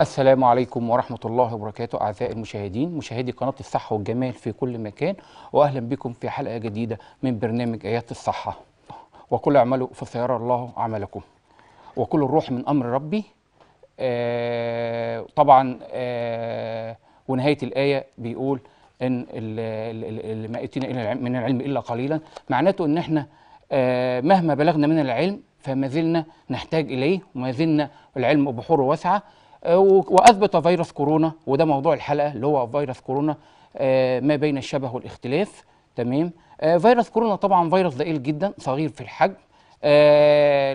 السلام عليكم ورحمة الله وبركاته أعزائي المشاهدين مشاهدي قناة الصحة والجمال في كل مكان وأهلا بكم في حلقة جديدة من برنامج آيات الصحة وكل اعملوا فسيرى الله عملكم وكل الروح من أمر ربي آه طبعا آه ونهاية الآية بيقول إن ما أتينا من العلم إلا قليلا معناته إن إحنا آه مهما بلغنا من العلم فما زلنا نحتاج إليه وما زلنا العلم بحور واسعة آه، واثبت فيروس كورونا وده موضوع الحلقه اللي هو فيروس كورونا آه، ما بين الشبه والاختلاف تمام آه، فيروس كورونا طبعا فيروس ضئيل جدا صغير في الحجم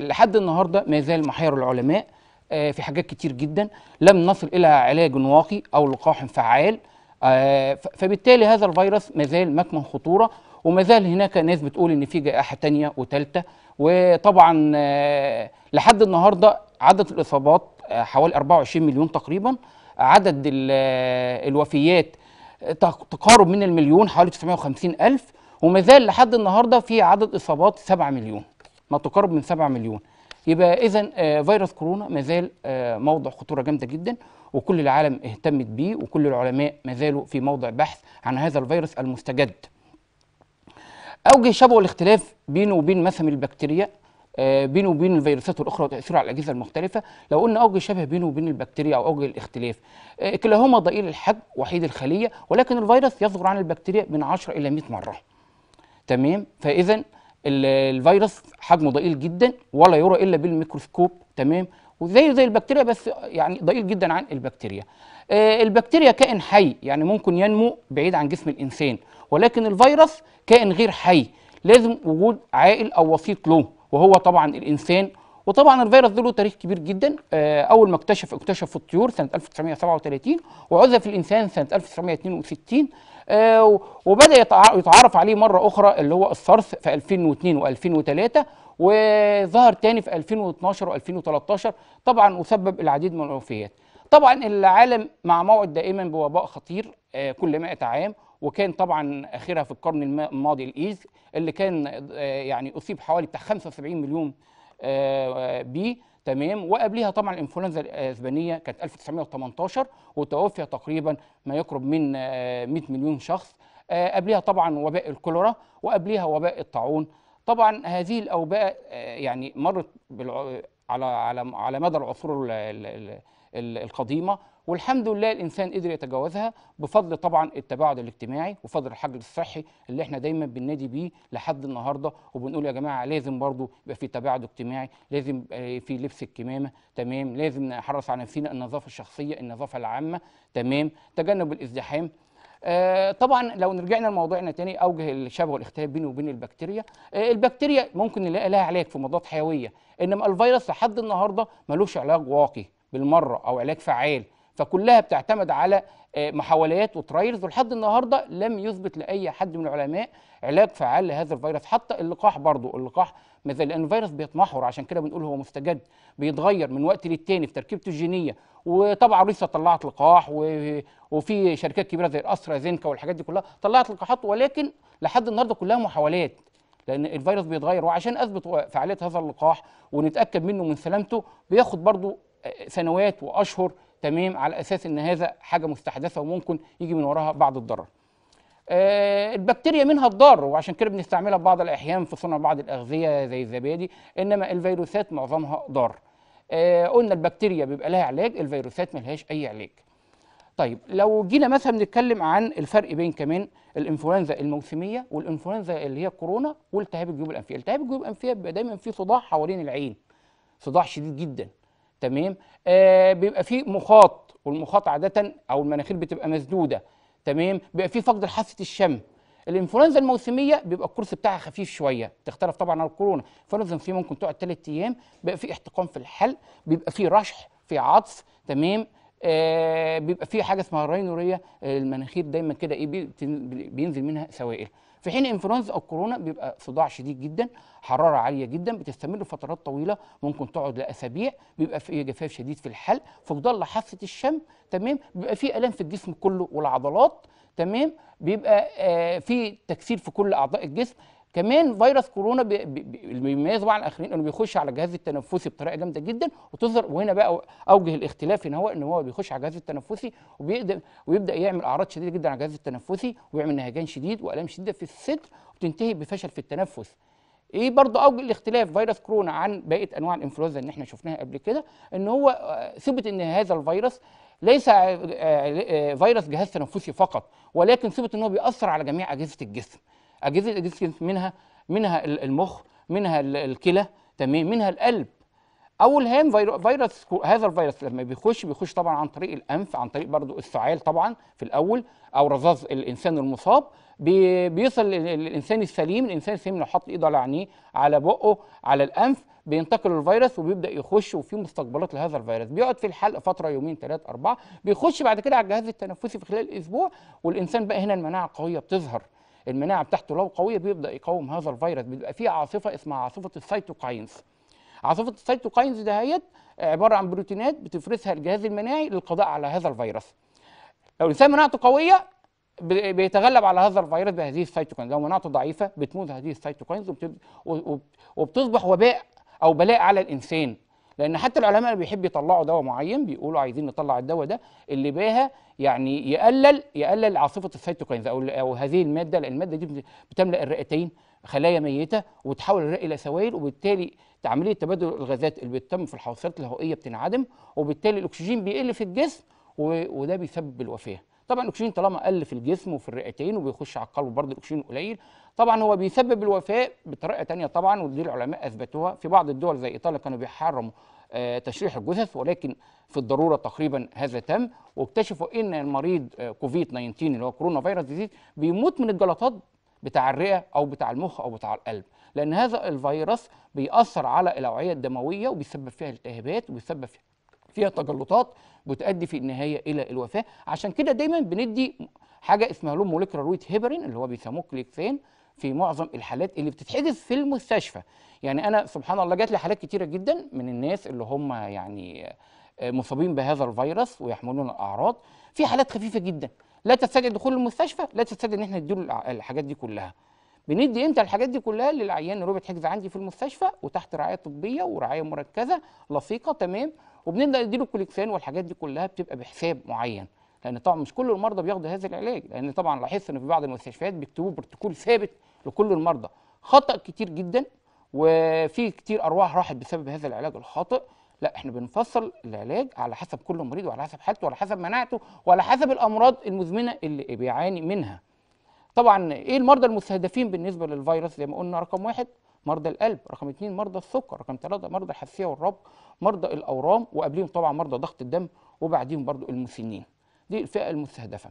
لحد النهارده ما زال محير العلماء في حاجات كتير جدا لم نصل الى علاج واقي او لقاح فعال فبالتالي هذا الفيروس ما زال مكمن خطوره وما زال هناك ناس بتقول ان في جائحه ثانيه وثالثه وطبعا لحد النهارده عدد الاصابات آه، حوالي 24 مليون تقريبا عدد آه، الوفيات آه، تقارب من المليون حوالي 950 ألف وما زال لحد النهارده في عدد إصابات 7 مليون ما تقارب من 7 مليون يبقى إذا فيروس كورونا ما زال موضع خطورة جامدة جدا وكل العالم اهتمت بيه وكل العلماء ما زالوا في موضع بحث عن هذا الفيروس المستجد أوجه شبه الاختلاف بينه وبين مثم البكتيريا بينه وبين الفيروسات الاخرى وتاثيره على الاجهزه المختلفه لو قلنا اوجه شبه بينه وبين البكتيريا او اوجه الاختلاف آه، كلاهما ضئيل الحجم وحيد الخليه ولكن الفيروس يصغر عن البكتيريا من 10 الى 100 مره تمام فاذا الفيروس حجمه ضئيل جدا ولا يرى الا بالميكروسكوب تمام وزيه زي البكتيريا بس يعني ضئيل جدا عن البكتيريا آه، البكتيريا كائن حي يعني ممكن ينمو بعيد عن جسم الانسان ولكن الفيروس كائن غير حي لازم وجود عائل او وسيط له وهو طبعا الانسان وطبعا الفيروس ده له تاريخ كبير جدا آه، اول ما اكتشف اكتشف في الطيور سنه 1937 وعزف في الانسان سنه 1962 آه، وبدا يتعرف عليه مره اخرى اللي هو الصرص في 2002 و2003 وظهر تاني في 2012 و2013 طبعا وسبب العديد من الوفيات طبعا العالم مع موعد دائما بوباء خطير آه، كل 100 عام وكان طبعا اخرها في القرن الماضي الايز اللي كان آه، يعني اصيب حوالي بتاع 75 مليون آه، بي تمام وقبلها طبعا الانفلونزا الاسبانيه كانت 1918 وتوفي تقريبا ما يقرب من 100 مليون شخص قبلها طبعا وباء الكوليرا وقبلها وباء الطاعون طبعا هذه الاوباء يعني مرت على على على مدى العصور القديمه والحمد لله الانسان قدر يتجاوزها بفضل طبعا التباعد الاجتماعي وفضل الحجر الصحي اللي احنا دايما بننادي بيه لحد النهارده وبنقول يا جماعه لازم برضو يبقى في تباعد اجتماعي لازم آه، في لبس الكمامه تمام لازم نحرص على نفسنا النظافه الشخصيه النظافه العامه تمام تجنب الازدحام آه طبعا لو رجعنا لموضوعنا تاني اوجه الشبه والاختلاف بينه وبين البكتيريا آه البكتيريا ممكن نلاقي لها علاج في مضادات حيويه انما الفيروس لحد النهارده ملوش علاج واقي بالمره او علاج فعال فكلها بتعتمد على آه، محاولات وترايلز ولحد النهارده لم يثبت لاي حد من العلماء علاج فعال لهذا الفيروس حتى اللقاح برضه اللقاح مثل لان الفيروس بيتمحور عشان كده بنقول هو مستجد بيتغير من وقت للتاني في تركيبته الجينيه وطبعا روسيا طلعت لقاح وفي شركات كبيره زي الاسرا زينكا والحاجات دي كلها طلعت لقاحات ولكن لحد النهارده كلها محاولات لان الفيروس بيتغير وعشان اثبت فعاليه هذا اللقاح ونتاكد منه من سلامته بياخد برضه سنوات واشهر تمام على اساس ان هذا حاجه مستحدثه وممكن يجي من وراها بعض الضرر. آه البكتيريا منها الضار وعشان كده بنستعملها بعض الاحيان في صنع بعض الاغذيه زي الزبادي انما الفيروسات معظمها ضار. آه قلنا البكتيريا بيبقى لها علاج الفيروسات ملهاش اي علاج. طيب لو جينا مثلا نتكلم عن الفرق بين كمان الانفلونزا الموسميه والانفلونزا اللي هي كورونا والتهاب الجيوب الانفيه، التهاب الجيوب الانفيه بيبقى دايما في صداع حوالين العين. صداع شديد جدا. تمام آه بيبقى في مخاط والمخاط عاده او المناخير بتبقى مسدوده تمام بيبقى في فقد لحاسه الشم الانفلونزا الموسميه بيبقى الكورس بتاعها خفيف شويه تختلف طبعا عن الكورونا الانفلونزا في ممكن تقعد ثلاث ايام بيبقى في احتقان في الحلق بيبقى في رشح في عطف تمام آه، بيبقى في حاجه اسمها الراينوريه آه، المناخير دايما كده ايه بينزل منها سوائل في حين انفلونزا او كورونا بيبقى صداع شديد جدا حراره عاليه جدا بتستمر فترات طويله ممكن تقعد لاسابيع بيبقى في جفاف شديد في الحلق فقدان لحافه الشم تمام بيبقى في الام في الجسم كله والعضلات تمام بيبقى آه في تكسير في كل اعضاء الجسم كمان فيروس كورونا بي بي اللي بيميزه عن الاخرين انه بيخش على الجهاز التنفسي بطريقه جامده جدا وتظهر وهنا بقى اوجه الاختلاف ان هو ان هو بيخش على الجهاز التنفسي وبيقدر ويبدا يعمل اعراض شديده جدا على الجهاز التنفسي ويعمل نهجان شديد والام شديده في الصدر وتنتهي بفشل في التنفس ايه برضه اوجه الاختلاف فيروس كورونا عن بقيه انواع الانفلونزا اللي احنا شفناها قبل كده ان هو آه، ثبت ان هذا الفيروس ليس آه، آه، فيروس جهاز تنفسي فقط ولكن ثبت ان هو بيأثر على جميع اجهزه الجسم اجهزه الاجهزه منها منها المخ منها الكلى تمام منها القلب اول هام فيروس هذا الفيروس لما بيخش بيخش طبعا عن طريق الانف عن طريق برضو السعال طبعا في الاول او رذاذ الانسان المصاب بيصل للانسان السليم الانسان السليم لو حط ايده على عينيه على بقه على الانف بينتقل الفيروس وبيبدا يخش وفي مستقبلات لهذا الفيروس بيقعد في الحلق فتره يومين ثلاثه اربعه بيخش بعد كده على الجهاز التنفسي في خلال اسبوع والانسان بقى هنا المناعه القويه بتظهر المناعه بتاعته لو قويه بيبدا يقاوم هذا الفيروس بيبقى فيه عاصفه اسمها عاصفه السيتوكاينز عاصفه السيتوكاينز دهيت عباره عن بروتينات بتفرزها الجهاز المناعي للقضاء على هذا الفيروس لو الانسان مناعته قويه بيتغلب على هذا الفيروس بهذه السيتوكاينز لو مناعته ضعيفه بتموت هذه السيتوكاينز وبتصبح وباء او بلاء على الانسان لان حتى العلماء اللي بيحب يطلعوا دواء معين بيقولوا عايزين نطلع الدواء ده اللي بيها يعني يقلل يقلل عاصفه السيتوكاينز او او هذه الماده لان الماده دي بتملا الرئتين خلايا ميته وبتحول الرئه الى سوائل وبالتالي عمليه تبادل الغازات اللي بتتم في الحوصلات الهوائيه بتنعدم وبالتالي الاكسجين بيقل في الجسم وده بيسبب الوفاه طبعا الاكسجين طالما قل في الجسم وفي الرئتين وبيخش على القلب برضه الاكسجين قليل طبعا هو بيسبب الوفاة بطريقة تانية طبعا ودي العلماء أثبتوها في بعض الدول زي إيطاليا كانوا بيحرموا آه، تشريح الجثث ولكن في الضرورة تقريبا هذا تم واكتشفوا إن المريض آه، كوفيد 19 اللي هو كورونا فيروس ديزيز بيموت من الجلطات بتاع الرئة أو بتاع المخ أو بتاع القلب لأن هذا الفيروس بيأثر على الأوعية الدموية وبيسبب فيها التهابات وبيسبب فيها تجلطات بتؤدي في النهايه الى الوفاه عشان كده دايما بندي حاجه اسمها لون موليكرا رويت هيبرين اللي هو بيسموه كليكسين في معظم الحالات اللي بتتحجز في المستشفى يعني انا سبحان الله جات لي حالات كتيره جدا من الناس اللي هم يعني آه، مصابين بهذا الفيروس ويحملون الاعراض في حالات خفيفه جدا لا تستدعي دخول المستشفى لا تستدعي ان احنا نديله الحاجات دي كلها بندي امتى الحاجات دي كلها للعيان اللي بيتحجز عندي في المستشفى وتحت رعايه طبيه ورعايه مركزه لصيقه تمام وبنبدا نديله الكوليكسان والحاجات دي كلها بتبقى بحساب معين لان طبعا مش كل المرضى بياخدوا هذا العلاج لان طبعا لاحظت ان في بعض المستشفيات بيكتبوا بروتوكول ثابت لكل المرضى خطا كتير جدا وفي كتير ارواح راحت بسبب هذا العلاج الخاطئ لا احنا بنفصل العلاج على حسب كل مريض وعلى حسب حالته وعلى حسب مناعته وعلى حسب الامراض المزمنه اللي بيعاني منها طبعا ايه المرضى المستهدفين بالنسبه للفيروس زي ما قلنا رقم واحد مرضى القلب رقم اثنين مرضى السكر رقم ثلاثة مرضى الحساسية والربو مرضى الأورام وقبليهم طبعا مرضى ضغط الدم وبعديهم برضو المسنين دي الفئه المستهدفه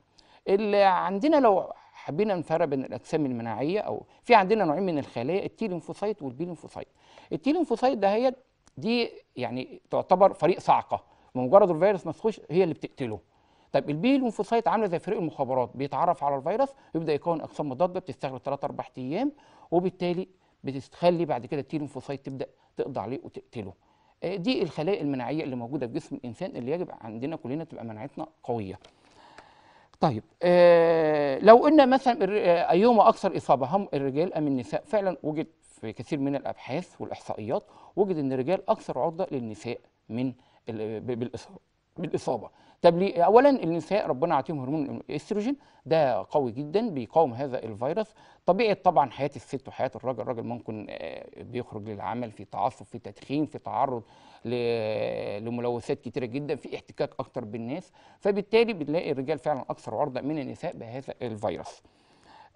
اللي عندنا لو حبينا نفرق بين الاجسام المناعيه او في عندنا نوعين من الخلايا التي لينفوسايت والبي لينفوسايت التي لينفوسايت ده هي دي يعني تعتبر فريق صعقه بمجرد الفيروس ما تخش هي اللي بتقتله طب البي لينفوسايت عامله زي فريق المخابرات بيتعرف على الفيروس يبدا يكون اجسام مضاده بتستغرق 3 4 ايام وبالتالي بتخلي بعد كده التي لينفوسايت تبدا تقضي عليه وتقتله دي الخلايا المناعيه اللي موجوده في جسم الانسان اللي يجب عندنا كلنا تبقى مناعتنا قويه طيب آه لو قلنا مثلا آه، ايهما اكثر اصابه هم الرجال ام النساء فعلا وجد في كثير من الابحاث والاحصائيات وجد ان الرجال اكثر عرضه للنساء من آه، بالاصابه طب ليه؟ اولا النساء ربنا يعطيهم هرمون الاستروجين ده قوي جدا بيقاوم هذا الفيروس طبيعه طبعا حياه الست وحياه الراجل الراجل ممكن آه، بيخرج للعمل في تعصب في تدخين في تعرض لملوثات كتيره جدا في احتكاك اكتر بالناس فبالتالي بنلاقي الرجال فعلا اكثر عرضه من النساء بهذا الفيروس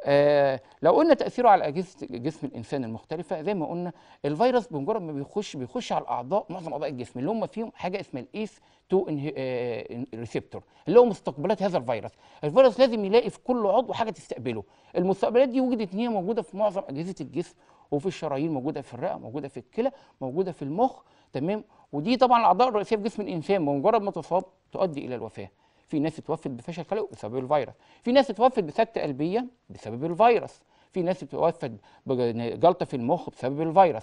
آه، لو قلنا تاثيره على اجهزه جسم الانسان المختلفه زي ما قلنا الفيروس بمجرد ما بيخش بيخش على الاعضاء معظم اعضاء الجسم اللي هم فيهم حاجه اسمها الايس 2 ريسبتور اللي هو مستقبلات هذا الفيروس الفيروس لازم يلاقي في كل عضو حاجه تستقبله المستقبلات دي وجدت ان هي موجوده في معظم اجهزه الجسم وفي الشرايين موجوده في الرئه موجوده في الكلى موجوده في المخ تمام ودي طبعا الاعضاء الرئيسيه في جسم الانسان بمجرد ما تصاب تؤدي الى الوفاه في ناس اتوفت بفشل خلوي بسبب الفيروس في ناس اتوفت بسكتة قلبية بسبب الفيروس في ناس اتوفت بجلطة في المخ بسبب الفيروس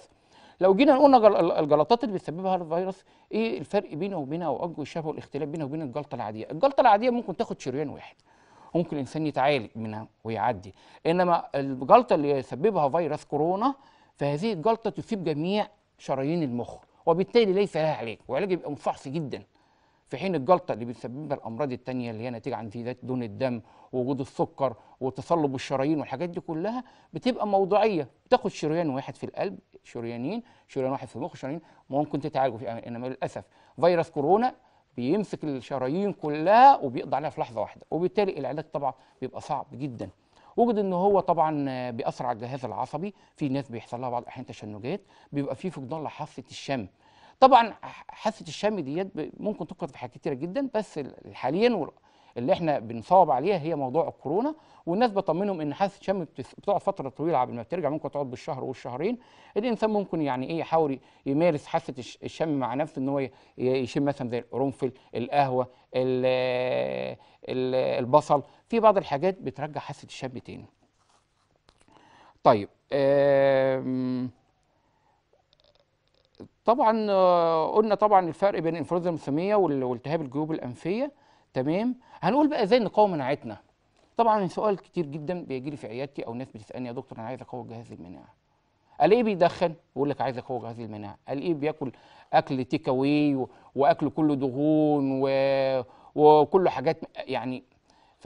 لو جينا نقولنا الجلطات اللي بيسببها الفيروس ايه الفرق بينه وبينها واوجه الشبه والاختلاف بينه وبين الجلطه العاديه الجلطه العاديه ممكن تاخد شريان واحد ممكن الانسان يتعالج منها ويعدي انما الجلطه اللي يسببها فيروس كورونا فهذه الجلطه تصيب جميع شرايين المخ وبالتالي ليس لها علاج وعلاج بيبقى مفحص جدا في حين الجلطه اللي بتسببها الامراض الثانيه اللي هي نتيجه عن زيادات دون الدم ووجود السكر وتصلب الشرايين والحاجات دي كلها بتبقى موضوعيه بتاخد شريان واحد في القلب شريانين شريان واحد في المخ شريان ممكن تتعالجوا في انما للاسف فيروس كورونا بيمسك الشرايين كلها وبيقضي عليها في لحظه واحده وبالتالي العلاج طبعا بيبقى صعب جدا وجد ان هو طبعا بيأثر على الجهاز العصبي في ناس بيحصل لها بعض الاحيان تشنجات بيبقى في فقدان لحاسه الشم طبعا حاسه الشم ديت ممكن تفقد في حاجات كتيره جدا بس حاليا اللي احنا بنصوب عليها هي موضوع الكورونا والناس بطمنهم ان حاسه الشم بتقعد فتره طويله قبل ما بترجع ممكن تقعد بالشهر والشهرين الانسان ممكن يعني ايه يحاول يمارس حاسه الشم مع نفسه ان هو يشم مثلا زي القرنفل القهوه البصل في بعض الحاجات بترجع حاسه الشم تاني طيب طبعا آه، قلنا طبعا الفرق بين الانفلونزا الموسميه والتهاب الجيوب الانفيه تمام هنقول بقى ازاي نقاوم مناعتنا طبعا سؤال كتير جدا بيجي لي في عيادتي او ناس بتسالني يا دكتور انا عايز اقوي جهاز المناعه الاقيه بيدخن يقول لك عايز اقوي جهاز المناعه الاقيه بياكل اكل تيك اواي واكل كله دهون و... وكله حاجات يعني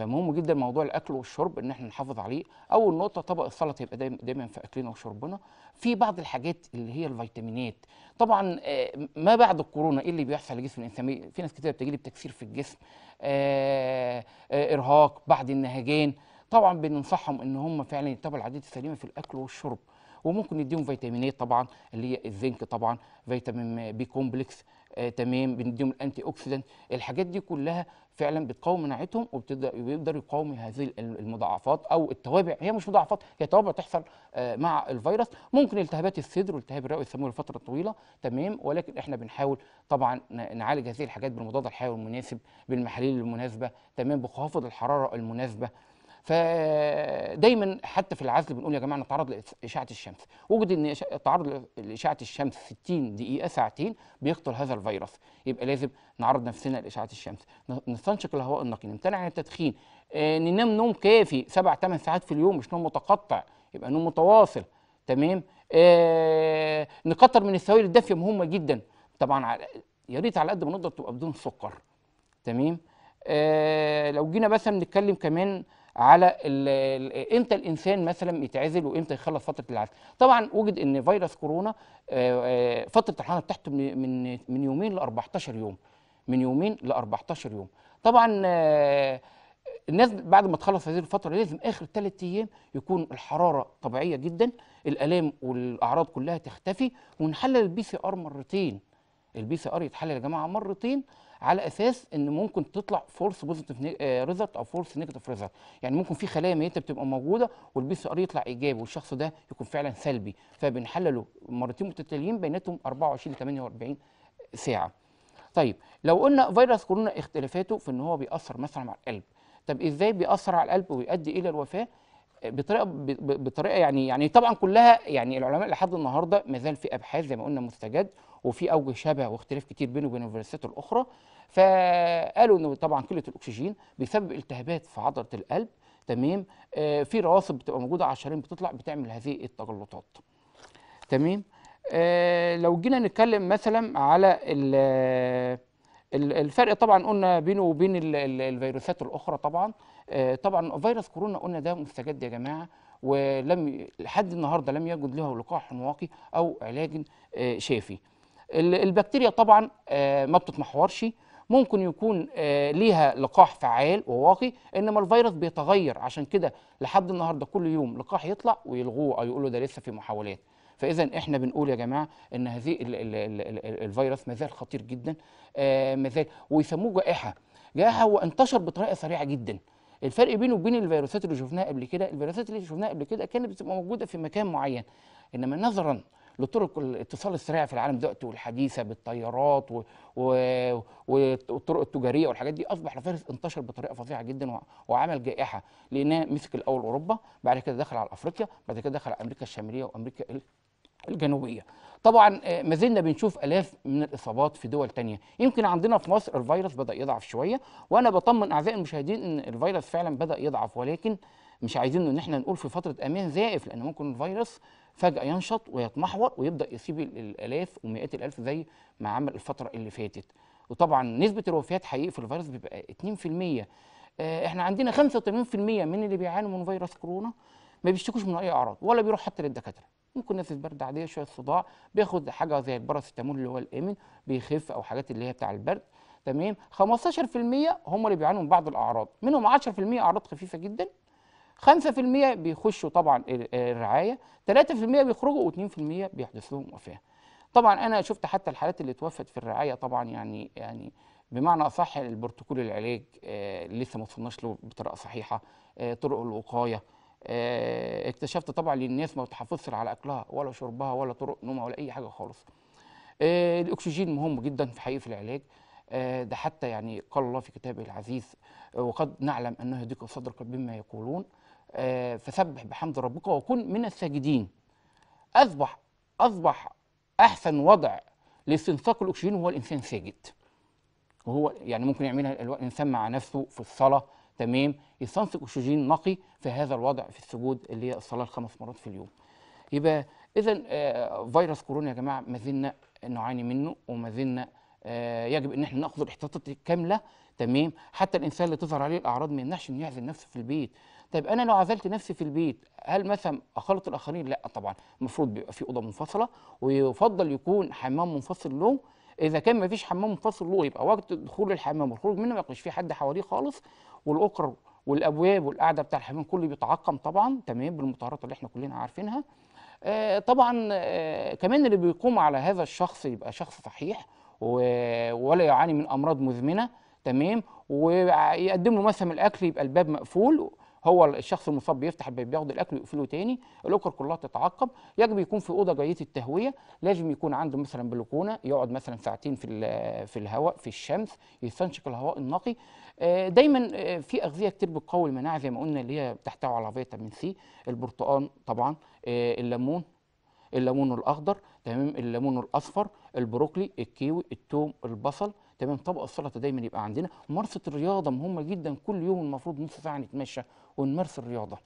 فمهم جدا موضوع الاكل والشرب ان احنا نحافظ عليه اول نقطه طبق السلطه يبقى دايما, دايما في اكلنا وشربنا في بعض الحاجات اللي هي الفيتامينات طبعا آه، ما بعد الكورونا ايه اللي بيحصل لجسم الانسان في ناس كتير بتجيلي بتكسير في الجسم آه، آه، ارهاق بعد النهجان طبعا بننصحهم ان هم فعلا يتبعوا العادات السليمه في الاكل والشرب وممكن نديهم فيتامينات طبعا اللي هي الزنك طبعا فيتامين بي كومبلكس آه تمام بنديهم الانتي اوكسيدنت الحاجات دي كلها فعلا بتقاوم مناعتهم وبيقدر يقاوم هذه المضاعفات او التوابع هي مش مضاعفات هي توابع تحصل آه، مع الفيروس ممكن التهابات الصدر والتهاب الرئوي والثمور لفتره طويله تمام ولكن احنا بنحاول طبعا نعالج هذه الحاجات بالمضاد الحيوي المناسب بالمحاليل المناسبه تمام بخوافض الحراره المناسبه فدايما حتى في العزل بنقول يا جماعه نتعرض لاشعه الشمس وجد ان التعرض لاشعه الشمس 60 دقيقه ساعتين بيقتل هذا الفيروس يبقى لازم نعرض نفسنا لاشعه الشمس نستنشق الهواء النقي نمتنع عن التدخين آه، ننام نوم كافي 7 8 ساعات في اليوم مش نوم متقطع يبقى نوم متواصل تمام آه، نكتر من السوائل الدافيه مهمه جدا طبعا يا ريت على قد ما نقدر تبقى بدون سكر تمام آه لو جينا مثلا نتكلم كمان على امتى الانسان مثلا يتعزل وامتى يخلص فتره العزل طبعا وجد ان فيروس كورونا آه، آه، فتره الحاله بتاعته من من يومين ل 14 يوم من يومين ل 14 يوم طبعا آه، الناس بعد ما تخلص هذه الفتره لازم اخر ثلاث ايام يكون الحراره طبيعيه جدا الالام والاعراض كلها تختفي ونحلل البي سي ار مرتين البي سي ار يتحلل يا جماعه مرتين على اساس ان ممكن تطلع فورس بوزيتيف ريزلت او فورس نيجاتيف ريزلت يعني ممكن في خلايا ميته بتبقى موجوده والبي سي ار يطلع ايجابي والشخص ده يكون فعلا سلبي فبنحلله مرتين متتاليين بيناتهم 24 ل 48 ساعه طيب لو قلنا فيروس كورونا اختلافاته في ان هو بيأثر مثلا على القلب طب ازاي بيأثر على القلب ويؤدي الى الوفاه بطريقه بطريقه يعني يعني طبعا كلها يعني العلماء لحد النهارده ما زال في ابحاث زي ما قلنا مستجد وفي اوجه شبه واختلاف كتير بينه وبين الفيروسات الاخرى فقالوا انه طبعا قله الاكسجين بيسبب التهابات في عضله القلب تمام آه في رواسب بتبقى موجوده على الشرايين بتطلع بتعمل هذه التجلطات تمام آه لو جينا نتكلم مثلا على الفرق طبعا قلنا بينه وبين الفيروسات الاخرى طبعا آه طبعا فيروس كورونا قلنا ده مستجد يا جماعه ولم لحد النهارده لم يجد له لقاح واقي او علاج آه، شافي البكتيريا طبعا آه، ما بتتمحورش ممكن يكون آه، ليها لقاح فعال وواقي انما الفيروس بيتغير عشان كده لحد النهارده كل يوم لقاح يطلع ويلغوه او يقولوا ده لسه في محاولات فاذا احنا بنقول يا جماعه ان هذه الفيروس مازال خطير جدا آه، مازال ويسموه جائحه جائحه وانتشر بطريقه سريعه جدا الفرق بينه وبين الفيروسات اللي شفناها قبل كده الفيروسات اللي شفناها قبل كده كانت بتبقى موجوده في مكان معين انما نظرا لطرق الاتصال السريع في العالم دلوقتي والحديثه بالطيارات و... و... والطرق التجاريه والحاجات دي اصبح الفيروس انتشر بطريقه فظيعه جدا و... وعمل جائحه لانها مسك الاول اوروبا بعد كده دخل على افريقيا بعد كده دخل على امريكا الشماليه وامريكا الجنوبيه طبعا آه، ما زلنا بنشوف الاف من الاصابات في دول تانية يمكن عندنا في مصر الفيروس بدا يضعف شويه وانا بطمن اعزائي المشاهدين ان الفيروس فعلا بدا يضعف ولكن مش عايزين ان احنا نقول في فتره امان زائف لان ممكن الفيروس فجاه ينشط ويتمحور ويبدا يصيب الالاف ومئات الالاف زي ما عمل الفتره اللي فاتت وطبعا نسبه الوفيات حقيقي في الفيروس بيبقى 2% آه، احنا عندنا 85% من اللي بيعانوا من فيروس كورونا ما بيشتكوش من اي اعراض ولا بيروح حتى للدكاتره ممكن ناس برد عاديه شويه صداع بياخد حاجه زي الباراسيتامول اللي هو الامن بيخف او حاجات اللي هي بتاع البرد تمام 15% هم اللي بيعانوا من بعض الاعراض منهم 10% اعراض خفيفه جدا 5% بيخشوا طبعا الرعايه 3% بيخرجوا و2% بيحدث لهم وفاه طبعا انا شفت حتى الحالات اللي توفت في الرعايه طبعا يعني يعني بمعنى اصح البروتوكول العلاج آه، لسه ما وصلناش له بطريقه صحيحه آه، طرق الوقايه آه، اكتشفت طبعا ان الناس ما بتحافظش على اكلها ولا شربها ولا طرق نومها ولا اي حاجه خالص الاكسجين مهم جدا في حقيقه في العلاج ده حتى يعني قال الله في كتابه العزيز وقد نعلم انه يضيق صدرك بما يقولون آه، فسبح بحمد ربك وكن من الساجدين أصبح أصبح أحسن وضع لاستنساق الأكسجين هو الإنسان ساجد وهو يعني ممكن يعملها الإنسان مع نفسه في الصلاة تمام يستنسق أكسجين نقي في هذا الوضع في السجود اللي هي الصلاة الخمس مرات في اليوم يبقى إذا آه، فيروس كورونا يا جماعة ما زلنا نعاني منه وما زلنا آه، يجب ان احنا ناخذ الاحتياطات الكامله تمام حتى الانسان اللي تظهر عليه الاعراض ما يمنعش انه يعزل نفسه في البيت طيب انا لو عزلت نفسي في البيت هل مثلا اخالط الاخرين لا طبعا المفروض بيبقى في اوضه منفصله ويفضل يكون حمام منفصل له اذا كان ما فيش حمام منفصل له يبقى وقت دخول الحمام والخروج منه ما يبقاش في حد حواليه خالص والاسر والابواب والقعده بتاع الحمام كله بيتعقم طبعا تمام بالمطهرات اللي احنا كلنا عارفينها آه طبعا آه كمان اللي بيقوم على هذا الشخص يبقى شخص صحيح ولا يعاني من امراض مزمنه تمام ويقدم له مثلا الاكل يبقى الباب مقفول هو الشخص المصاب بيفتح الباب بياخد الاكل ويقفله تاني الاوكر كلها تتعقب يجب يكون في اوضه جيده التهويه لازم يكون عنده مثلا بلكونه يقعد مثلا ساعتين في في الهواء في الشمس يستنشق الهواء النقي آه، دايما آه، في اغذيه كتير بتقوي المناعه زي ما قلنا اللي هي بتحتوي على فيتامين سي البرتقال طبعا آه، الليمون الليمون الاخضر تمام الليمون الاصفر البروكلي الكيوي التوم البصل تمام طبق السلطه دايما يبقى عندنا ممارسه الرياضه مهمه جدا كل يوم المفروض نص ساعه نتمشى ونمارس الرياضه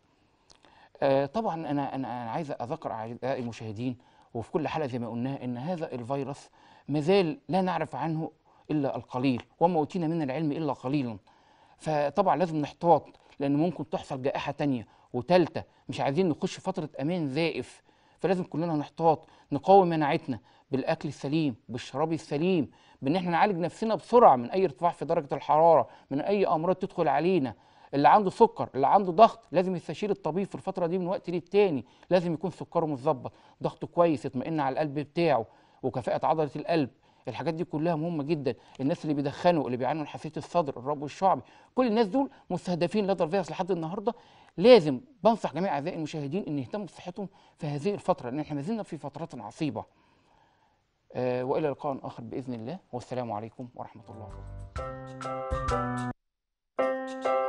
آه طبعا انا انا, أنا عايز اذكر اعزائي المشاهدين وفي كل حلقه زي ما قلنا ان هذا الفيروس مازال لا نعرف عنه الا القليل وما اوتينا من العلم الا قليلا فطبعا لازم نحتاط لان ممكن تحصل جائحه تانية وثالثه مش عايزين نخش فتره امان زائف فلازم كلنا نحتاط نقاوم مناعتنا بالاكل السليم بالشراب السليم بان احنا نعالج نفسنا بسرعه من اي ارتفاع في درجه الحراره من اي امراض تدخل علينا اللي عنده سكر اللي عنده ضغط لازم يستشير الطبيب في الفتره دي من وقت للتاني لازم يكون سكره متظبط ضغطه كويس يطمئن على القلب بتاعه وكفاءه عضله القلب الحاجات دي كلها مهمه جدا الناس اللي بيدخنوا اللي بيعانوا من حساسيه الصدر الرب والشعبي كل الناس دول مستهدفين لدر فيروس لحد النهارده لازم بنصح جميع اعزائي المشاهدين ان يهتموا بصحتهم في هذه الفتره لان احنا ما زلنا في فترات عصيبه آه، والى لقاء اخر باذن الله والسلام عليكم ورحمه الله وبركاته